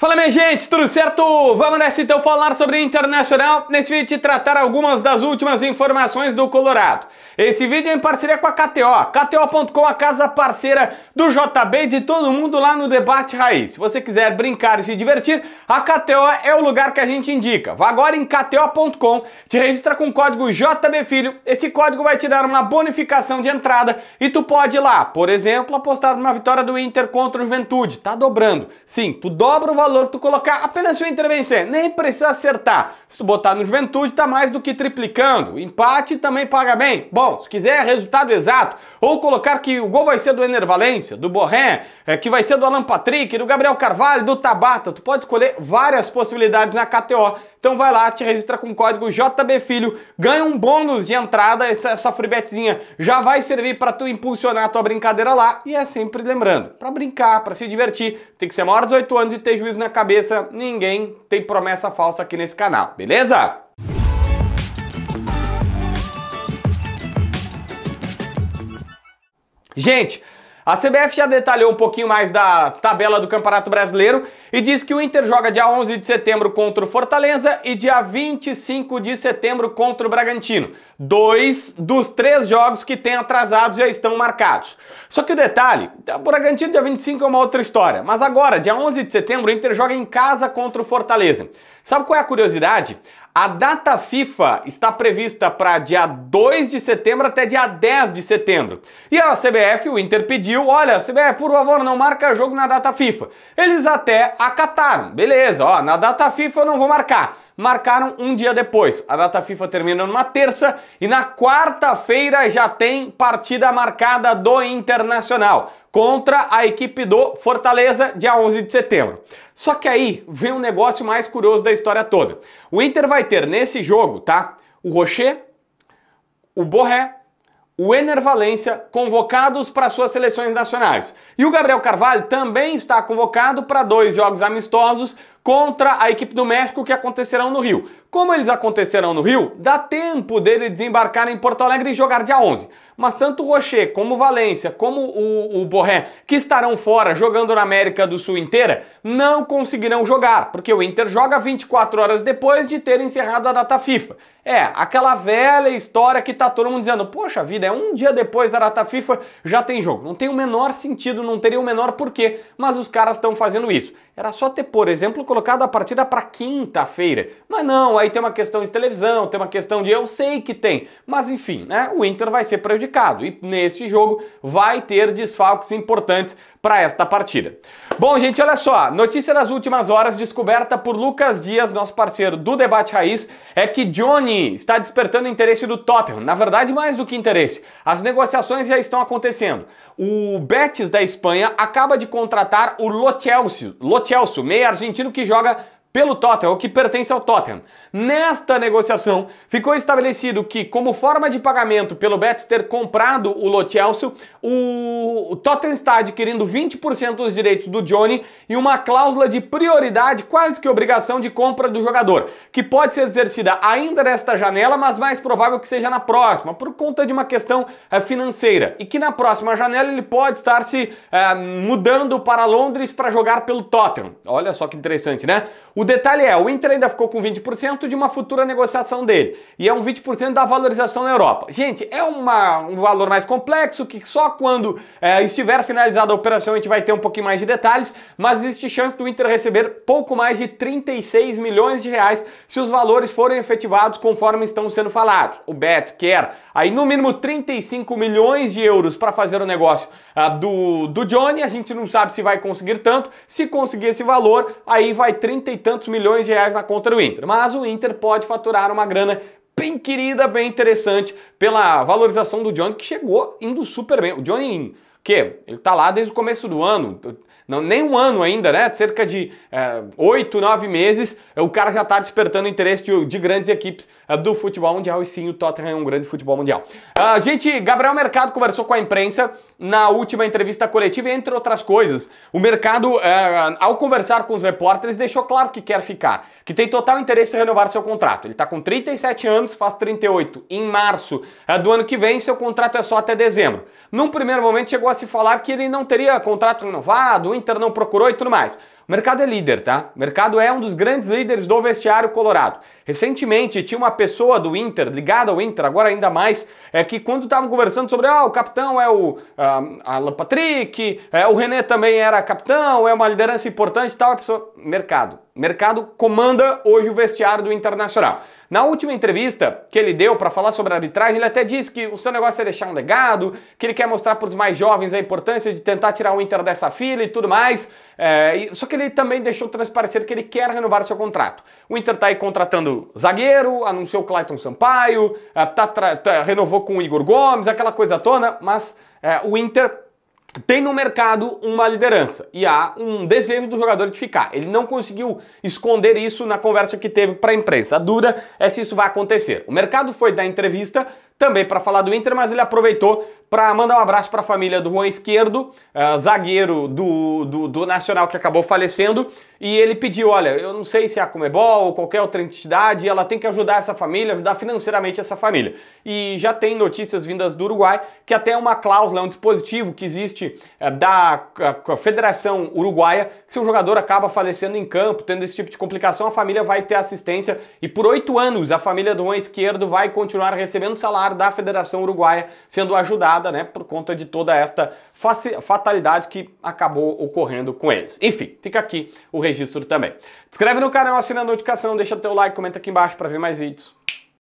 Fala minha gente, tudo certo? Vamos nessa então falar sobre internacional, nesse vídeo tratar algumas das últimas informações do Colorado. Esse vídeo é em parceria com a KTO, KTO.com, a casa parceira do JB de todo mundo lá no Debate Raiz. Se você quiser brincar e se divertir, a KTO é o lugar que a gente indica. Vá agora em KTO.com, te registra com o código JBFilho, esse código vai te dar uma bonificação de entrada e tu pode ir lá, por exemplo, apostar numa vitória do Inter contra o Juventude, tá dobrando. Sim, tu dobra o valor valor que tu colocar apenas sua intervenção, nem precisa acertar. Se tu botar no Juventude, tá mais do que triplicando. Empate também paga bem. Bom, se quiser resultado exato, ou colocar que o gol vai ser do Ener Valência, do Borré, é, que vai ser do Alan Patrick, do Gabriel Carvalho, do Tabata, tu pode escolher várias possibilidades na KTO. Então vai lá, te registra com o código JBFilho, ganha um bônus de entrada, essa, essa freebetzinha já vai servir para tu impulsionar a tua brincadeira lá. E é sempre lembrando, para brincar, para se divertir, tem que ser maior de 18 anos e ter juízo na cabeça. Ninguém tem promessa falsa aqui nesse canal, beleza? Gente, a CBF já detalhou um pouquinho mais da tabela do Campeonato Brasileiro e diz que o Inter joga dia 11 de setembro contra o Fortaleza e dia 25 de setembro contra o Bragantino. Dois dos três jogos que tem atrasados já estão marcados. Só que o detalhe, o Bragantino dia 25 é uma outra história, mas agora, dia 11 de setembro, o Inter joga em casa contra o Fortaleza. Sabe qual é a curiosidade? A data FIFA está prevista para dia 2 de setembro até dia 10 de setembro. E a CBF, o Inter pediu, olha, CBF, por favor, não marca jogo na data FIFA. Eles até acataram. Beleza, ó, na data FIFA eu não vou marcar marcaram um dia depois. A data FIFA termina numa terça e na quarta-feira já tem partida marcada do Internacional contra a equipe do Fortaleza, dia 11 de setembro. Só que aí vem um negócio mais curioso da história toda. O Inter vai ter nesse jogo, tá? O Rocher, o Borré, o Ener Valência convocados para suas seleções nacionais. E o Gabriel Carvalho também está convocado para dois jogos amistosos contra a equipe do México que acontecerão no Rio. Como eles acontecerão no Rio, dá tempo dele desembarcar em Porto Alegre e jogar dia 11. Mas tanto Rocher, como Valência, como o, o Borré, que estarão fora jogando na América do Sul inteira, não conseguirão jogar, porque o Inter joga 24 horas depois de ter encerrado a data FIFA. É, aquela velha história que tá todo mundo dizendo, poxa vida, é um dia depois da data FIFA, já tem jogo. Não tem o menor sentido, não teria o menor porquê, mas os caras estão fazendo isso. Era só ter, por exemplo, colocado a partida para quinta-feira. Mas não, aí tem uma questão de televisão, tem uma questão de eu sei que tem, mas enfim, né? O Inter vai ser prejudicado e nesse jogo vai ter desfalques importantes para esta partida. Bom, gente, olha só, notícia das últimas horas descoberta por Lucas Dias, nosso parceiro do Debate Raiz, é que Johnny está despertando interesse do Tottenham. Na verdade, mais do que interesse, as negociações já estão acontecendo. O Betis da Espanha acaba de contratar o Lo Celso, Lo meio argentino que joga pelo Tottenham, que pertence ao Tottenham. Nesta negociação, ficou estabelecido que, como forma de pagamento pelo Betis ter comprado o Lo Chelsea, o Tottenham está adquirindo 20% dos direitos do Johnny e uma cláusula de prioridade, quase que obrigação de compra do jogador, que pode ser exercida ainda nesta janela, mas mais provável que seja na próxima, por conta de uma questão eh, financeira. E que na próxima janela ele pode estar se é, mudando para Londres para jogar pelo Tottenham. Olha só que interessante, né? O detalhe é, o Inter ainda ficou com 20% de uma futura negociação dele. E é um 20% da valorização na Europa. Gente, é uma, um valor mais complexo que só quando é, estiver finalizada a operação a gente vai ter um pouquinho mais de detalhes, mas existe chance do Inter receber pouco mais de 36 milhões de reais se os valores forem efetivados conforme estão sendo falados. O Bet quer aí no mínimo 35 milhões de euros para fazer o negócio uh, do, do Johnny, a gente não sabe se vai conseguir tanto. Se conseguir esse valor, aí vai 33 tantos milhões de reais na conta do Inter. Mas o Inter pode faturar uma grana bem querida, bem interessante pela valorização do Johnny, que chegou indo super bem. O Johnny, que ele tá lá desde o começo do ano, não, nem um ano ainda, né? Cerca de eh, oito, nove meses, o cara já tá despertando interesse de, de grandes equipes é, do futebol mundial e sim, o Tottenham é um grande futebol mundial. A gente, Gabriel Mercado conversou com a imprensa na última entrevista coletiva, entre outras coisas. O mercado, é, ao conversar com os repórteres, deixou claro que quer ficar, que tem total interesse em renovar seu contrato. Ele está com 37 anos, faz 38. Em março é, do ano que vem, seu contrato é só até dezembro. Num primeiro momento, chegou a se falar que ele não teria contrato renovado, o Inter não procurou e tudo mais mercado é líder, tá? mercado é um dos grandes líderes do vestiário colorado. Recentemente tinha uma pessoa do Inter, ligada ao Inter, agora ainda mais, é que quando estavam conversando sobre ah, o capitão é o ah, Alan Patrick, é, o René também era capitão, é uma liderança importante e tal, a pessoa. Mercado. Mercado comanda hoje o vestiário do Internacional. Na última entrevista que ele deu para falar sobre arbitragem, ele até disse que o seu negócio é deixar um legado, que ele quer mostrar para os mais jovens a importância de tentar tirar o Inter dessa fila e tudo mais. É, só que ele também deixou transparecer que ele quer renovar seu contrato. O Inter está aí contratando zagueiro, anunciou o Clayton Sampaio, eh, tá, tá, renovou com o Igor Gomes, aquela coisa toda, mas é, o Inter tem no mercado uma liderança e há um desejo do jogador de ficar. Ele não conseguiu esconder isso na conversa que teve para a imprensa. A dúvida é se isso vai acontecer. O mercado foi dar entrevista também para falar do Inter, mas ele aproveitou para mandar um abraço para a família do Juan Esquerdo, uh, zagueiro do, do, do, Nacional que acabou falecendo, e ele pediu: olha, eu não sei se é a Comebol ou qualquer outra entidade, ela tem que ajudar essa família, ajudar financeiramente essa família. E já tem notícias vindas do Uruguai que até uma cláusula, um dispositivo que existe uh, da uh, Federação Uruguaia, se o jogador acaba falecendo em campo, tendo esse tipo de complicação, a família vai ter assistência e por oito anos a família do Juan Esquerdo vai continuar recebendo salário da Federação Uruguaia, sendo ajudada nada, né, por conta de toda esta fatalidade que acabou ocorrendo com eles. Enfim, fica aqui o registro também. Se inscreve no canal, assina a notificação, deixa teu like, comenta aqui embaixo para ver mais vídeos.